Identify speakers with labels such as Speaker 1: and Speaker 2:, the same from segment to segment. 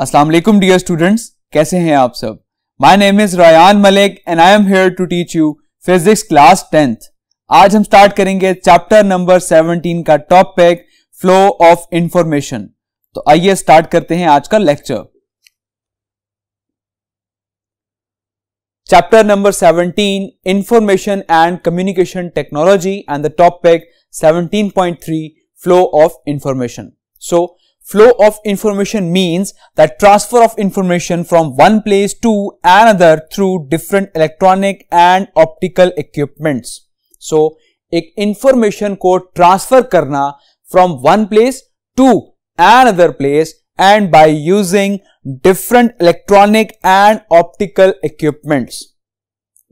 Speaker 1: अस्सलाम वालेकुम dear students कैसे हैं आप सब my name is Ryan Malik and I am here to teach you physics class tenth आज हम स्टार्ट करेंगे चैप्टर नंबर 17 का टॉपिक फ्लो ऑफ इंफॉर्मेशन तो आइए स्टार्ट करते हैं आज का lecture chapter number 17 information and communication technology and the topic 17.3 flow of information so Flow of information means that transfer of information from one place to another through different electronic and optical equipments. So, एक information को transfer करना from one place to another place and by using different electronic and optical equipments.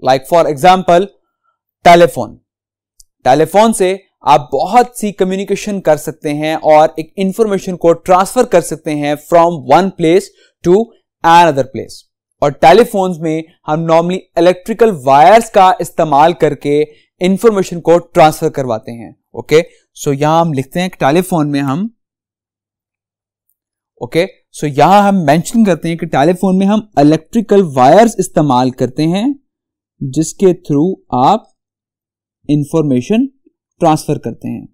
Speaker 1: Like for example, telephone. Telephone से आप बहुत सी communication कर सकते हैं और एक इंफॉर्मेशन को ट्रांसफर कर सकते हैं from one place to another place और टेलीफोन में हम नॉर्मली इलेक्ट्रिकल वायर्स का इस्तेमाल करके इंफॉर्मेशन को ट्रांसफर करवाते हैं ओके सो यहां हम लिखते हैं टेलीफोन में हम ओके सो यहां हम मेंशन करते हैं कि टेलीफोन में हम इलेक्ट्रिकल वायर्स इस्तेमाल करते हैं जिसके थ्रू आप इंफॉर्मेशन ट्रांसफर करते हैं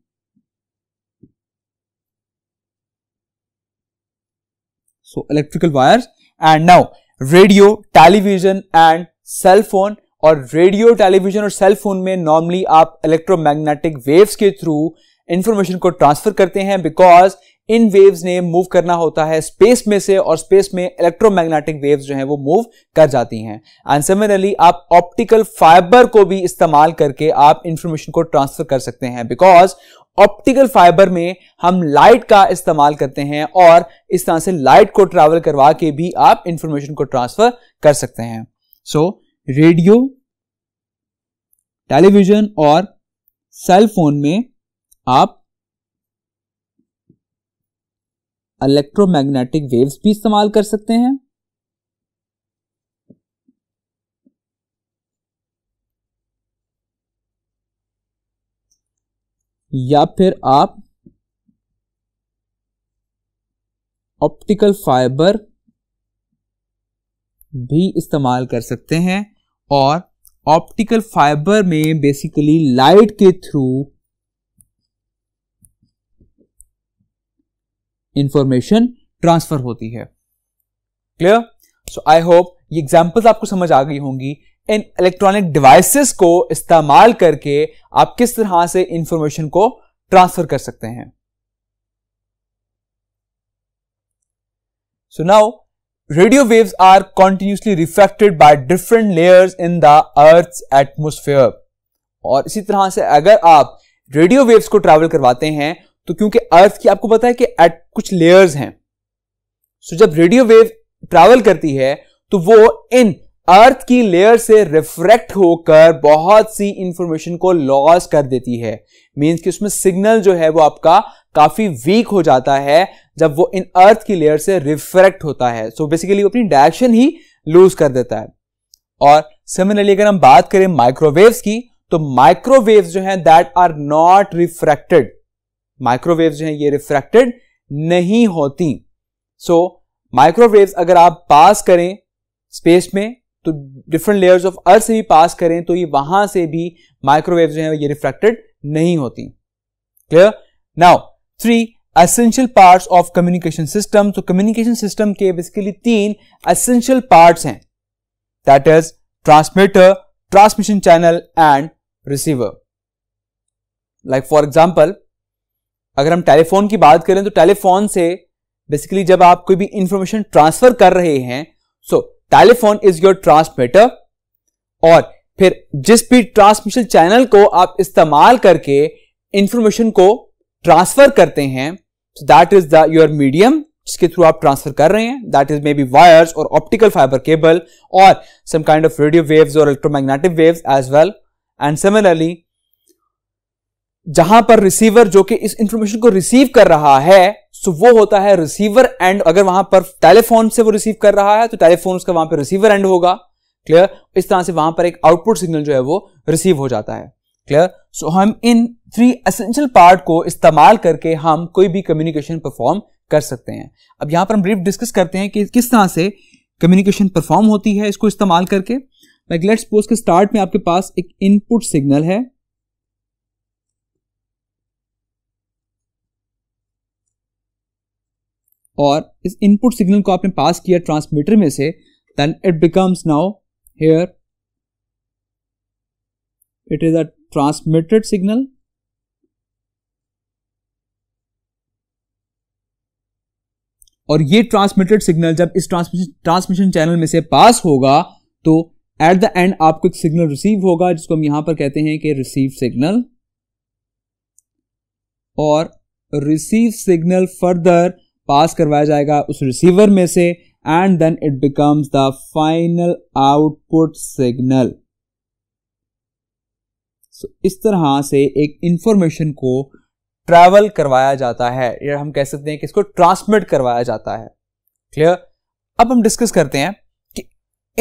Speaker 1: so electrical wires and now radio television and cell और रेडियो टेलीविजन और सेल फोन में नॉर्मली आप इलेक्ट्रोमैग्नेटिक वेव्स के थ्रू इंफॉर्मेशन को ट्रांसफर करते हैं बिकॉज इन वेव्स ने मूव करना होता है स्पेस में से और स्पेस में इलेक्ट्रोमैग्नेटिक वेव्स जो है वो मूव कर जाती हैं एंड सिमिलरली आप ऑप्टिकल फाइबर को भी इस्तेमाल करके आप इंफॉर्मेशन को ट्रांसफर कर सकते हैं बिकॉज ऑप्टिकल फाइबर में हम लाइट का इस्तेमाल करते हैं और इस तरह से लाइट को ट्रैवल करवा के भी आप इंफॉर्मेशन को ट्रांसफर कर सकते हैं सो रेडियो टेलीविजन और सेल फोन में आप इलेक्ट्रोमैग्नेटिक वेव्स भी इस्तेमाल कर सकते हैं या फिर आप ऑप्टिकल फाइबर भी इस्तेमाल कर सकते हैं और ऑप्टिकल फाइबर में बेसिकली लाइट के थ्रू इंफॉर्मेशन ट्रांसफर होती है क्लियर सो आई होप ये एग्जाम्पल्स आपको समझ आ गई होंगी इन इलेक्ट्रॉनिक डिवाइसेस को इस्तेमाल करके आप किस तरह से इंफॉर्मेशन को ट्रांसफर कर सकते हैं so now radio waves are continuously reflected by different layers in the earth atmosphere और इसी तरह से अगर आप रेडियो वेव्स को ट्रैवल करवाते हैं तो क्योंकि अर्थ की आपको पता है कि एट कुछ लेयर्स हैं सो जब रेडियो वेव ट्रैवल करती है तो वो इन अर्थ की लेयर से रिफ्रैक्ट होकर बहुत सी इंफॉर्मेशन को लॉस कर देती है मीन्स कि उसमें सिग्नल जो है वो आपका काफी वीक हो जाता है जब वो इन अर्थ की लेयर से रिफ्रैक्ट होता है सो so बेसिकली वो अपनी डायरेक्शन ही लूज कर देता है और सिमिलरली अगर हम बात करें माइक्रोवेव्स की तो माइक्रोवेव्स जो हैं that are not refracted microwave जो है ये रिफ्रैक्टेड नहीं होती सो so, माइक्रोवेव अगर आप पास करें स्पेस में तो डिफरेंट लेयर्स ऑफ अर्थ से भी पास करें तो ये वहां से भी माइक्रोवेव जो है ये रिफ्रैक्टेड नहीं होती clear now three essential parts of communication system तो कम्युनिकेशन सिस्टम के बेसिकली तीन असेंशियल पार्ट्स हैं that is transmitter transmission channel and receiver like for example अगर हम टेलीफोन की बात करें तो टेलीफोन से बेसिकली जब आप कोई भी इंफॉर्मेशन ट्रांसफर कर रहे हैं so telephone is your transmitter और फिर जिस भी ट्रांसमिशन चैनल को आप इस्तेमाल करके इंफॉर्मेशन को ट्रांसफर करते हैं so that is the your medium जिसके थ्रू आप ट्रांसफर कर रहे हैं that is maybe wires और ऑप्टिकल फाइबर केबल और some kind of radio waves और electromagnetic waves as well and similarly जहां पर रिसीवर जो कि इस इंफॉर्मेशन को रिसीव कर रहा है सो वो होता है रिसीवर एंड अगर वहां पर टेलीफोन से वो रिसीव कर रहा है तो टेलीफोन उसका वहां पर रिसीवर एंड होगा क्लियर इस तरह से वहां पर एक आउटपुट सिग्नल जो है वो रिसीव हो जाता है क्लियर सो so, हम इन थ्री असेंशियल पार्ट को इस्तेमाल करके हम कोई भी कम्युनिकेशन परफॉर्म कर सकते हैं अब यहां पर हम ब्रीफ डिस्कस करते हैं कि किस तरह से कम्युनिकेशन परफॉर्म होती है इसको इस्तेमाल करके लाइक लेट्स सपोज के स्टार्ट में आपके पास एक इनपुट सिग्नल है और इस इनपुट सिग्नल को आपने पास किया ट्रांसमीटर में से then it becomes now here it is a transmitted signal और ये ट्रांसमिटेड सिग्नल जब इस ट्रांसमिशन ट्रांसमिशन चैनल में से पास होगा तो एट द एंड आपको एक सिग्नल रिसीव होगा जिसको हम यहां पर कहते हैं कि रिसीव सिग्नल और रिसीव सिग्नल फर्दर पास करवाया जाएगा उस रिसीवर में से and then it becomes the final output signal so इस तरह से एक इंफॉर्मेशन को ट्रैवल करवाया जाता है या हम कह सकते हैं कि इसको ट्रांसमिट करवाया जाता है क्लियर अब हम डिस्कस करते हैं कि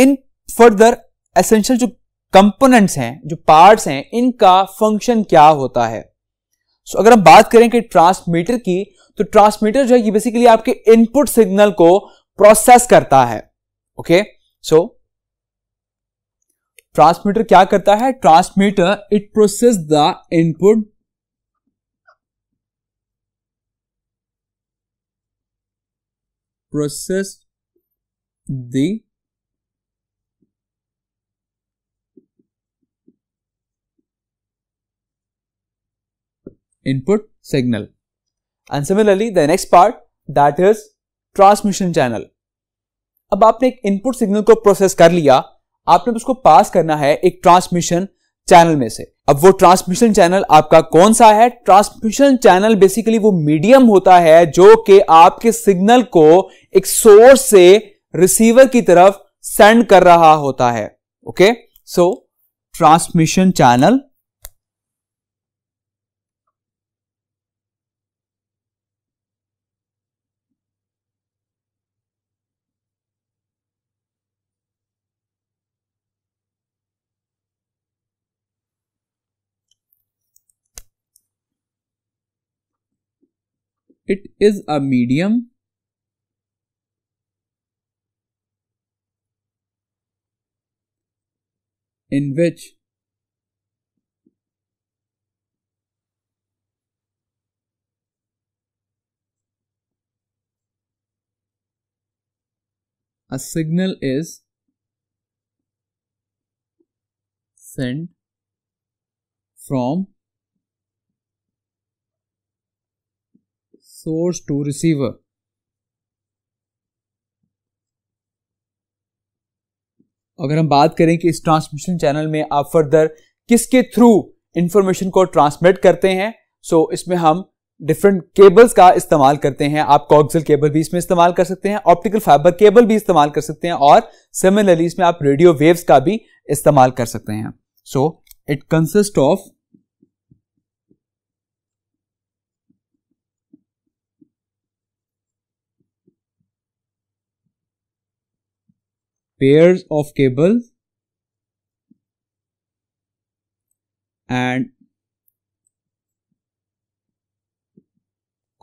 Speaker 1: इन फर्दर एसेंशियल जो कंपोनेंट्स हैं जो पार्ट्स हैं इनका फंक्शन क्या होता है सो so, अगर हम बात करें कि ट्रांसमीटर की तो ट्रांसमीटर जो है ये बेसिकली आपके इनपुट सिग्नल को प्रोसेस करता है ओके सो ट्रांसमीटर क्या करता है transmitter it process the input process the input signal and similarly the next part that is transmission channel अब आपने एक इनपुट सिग्नल को प्रोसेस कर लिया आपने उसको पास करना है एक ट्रांसमिशन चैनल में से अब वो ट्रांसमिशन चैनल आपका कौन सा है ट्रांसमिशन चैनल बेसिकली वो मीडियम होता है जो कि आपके सिग्नल को एक सोर्स से रिसीवर की तरफ सेंड कर रहा होता है okay so transmission channel It is a medium. in which a signal is sent from source to receiver अगर हम बात करें कि इस ट्रांसमिशन चैनल में आप फर्दर किसके थ्रू इंफॉर्मेशन को ट्रांसमिट करते हैं सो so इसमें हम डिफरेंट केबल्स का इस्तेमाल करते हैं आप कॉक्सल केबल भी इसमें इस्तेमाल कर सकते हैं ऑप्टिकल फाइबर केबल भी इस्तेमाल कर सकते हैं और सिमिलरली इसमें आप रेडियो वेव्स का भी इस्तेमाल कर सकते हैं so it consist of pairs of cables and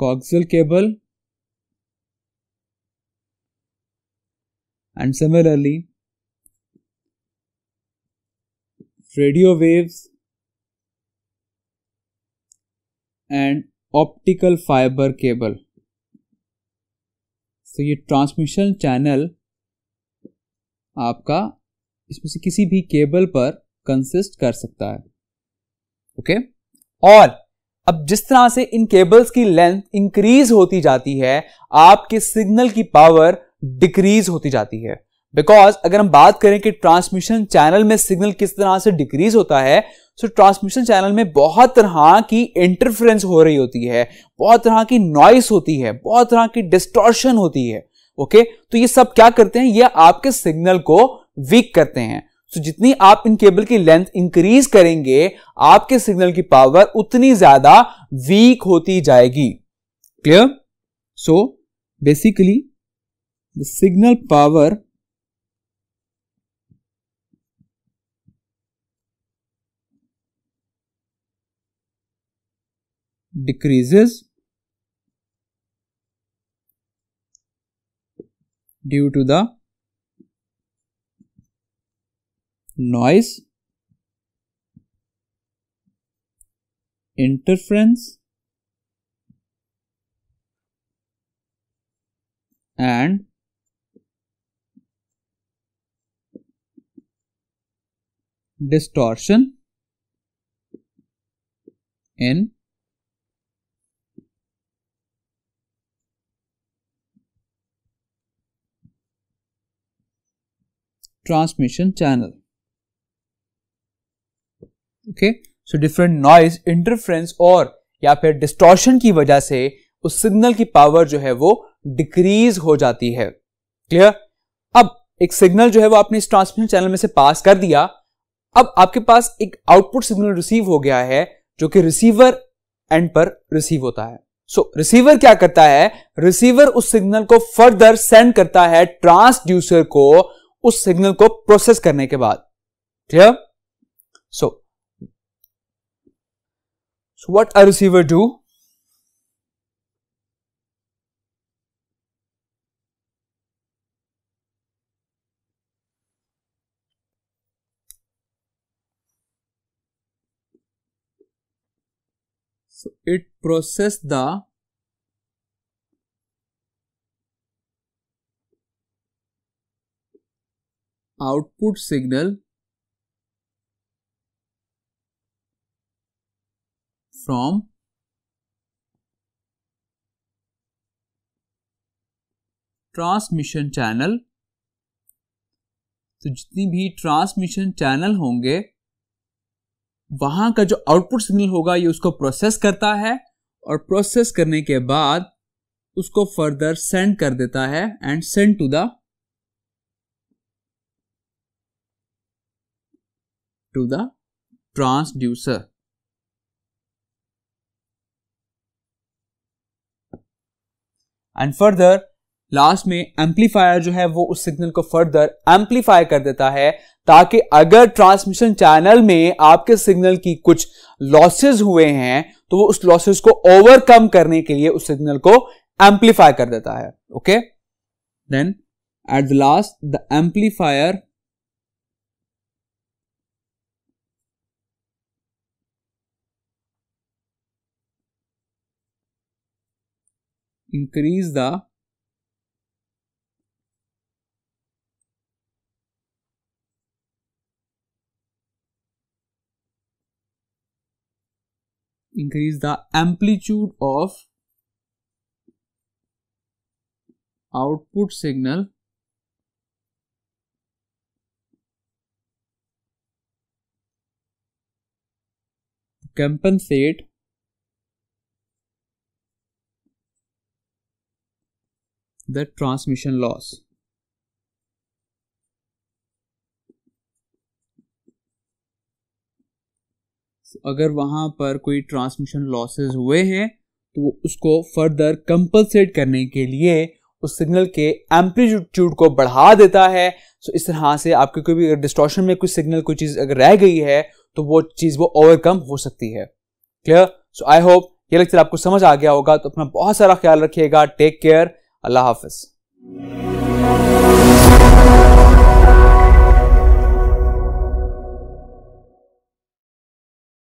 Speaker 1: coaxial cable and similarly radio waves and optical fiber cable so your transmission channel आपका इसमें से किसी भी केबल पर कंसिस्ट कर सकता है ओके okay? और अब जिस तरह से इन केबल्स की लेंथ इंक्रीज होती जाती है आपके सिग्नल की पावर डिक्रीज होती जाती है बिकॉज अगर हम बात करें कि ट्रांसमिशन चैनल में सिग्नल किस तरह से डिक्रीज होता है सो ट्रांसमिशन चैनल में बहुत तरह की इंटरफेरेंस हो रही होती है बहुत तरह की नॉइस होती है बहुत तरह की डिस्टॉर्शन होती है ओके तो ये सब क्या करते हैं ये आपके सिग्नल को वीक करते हैं तो जितनी आप इन केबल की लेंथ इंक्रीज करेंगे आपके सिग्नल की पावर उतनी ज्यादा वीक होती जाएगी clear so basically the signal power decreases due to the noise, interference and distortion in transmission channel. Okay, so different noise interference और या फिर distortion की वजह से उस सिग्नल की पावर जो है वो डिक्रीज हो जाती है क्लियर अब एक सिग्नल जो है वो आपने इस ट्रांसमिशन चैनल में से पास कर दिया अब आपके पास एक आउटपुट सिग्नल रिसीव हो गया है जो कि रिसीवर एंड पर रिसीव होता है सो so, रिसीवर क्या करता है रिसीवर उस सिग्नल को फर्दर सेंड करता है ट्रांसड्यूसर को उस सिग्नल को प्रोसेस करने के बाद clear so what are receiver do it process the output signal from transmission channel तो जितनी भी ट्रांसमिशन चैनल होंगे वहां का जो आउटपुट सिग्नल होगा ये उसको प्रोसेस करता है और प्रोसेस करने के बाद उसको फर्दर सेंड कर देता है and send to the to the transducer. And further last में एम्पलीफायर जो है वो उस सिग्नल को फर्दर एम्पलीफाई कर देता है ताकि अगर ट्रांसमिशन चैनल में आपके सिग्नल की कुछ लॉसेस हुए हैं तो वो उस लॉसेस को ओवरकम करने के लिए उस सिग्नल को एम्पलीफाई कर देता है okay then at the last the amplifier increase the increase the amplitude of output signal compensate the transmission loss. अगर वहां पर कोई ट्रांसमिशन लॉसेस हुए हैं तो उसको फर्दर कंपलसेट करने के लिए उस सिग्नल के एम्पलीट्यूड को बढ़ा देता है सो इस तरह से आपके कोई भी डिस्टॉर्शन में कोई सिग्नल कोई चीज़ अगर रह गई है तो वो चीज़ वो ओवरकम हो सकती है क्लियर सो आई होप ये लेक्चर आपको समझ आ गया होगा तो अपना बहुत सारा ख्याल रखिएगा टेक केयर الله حافظ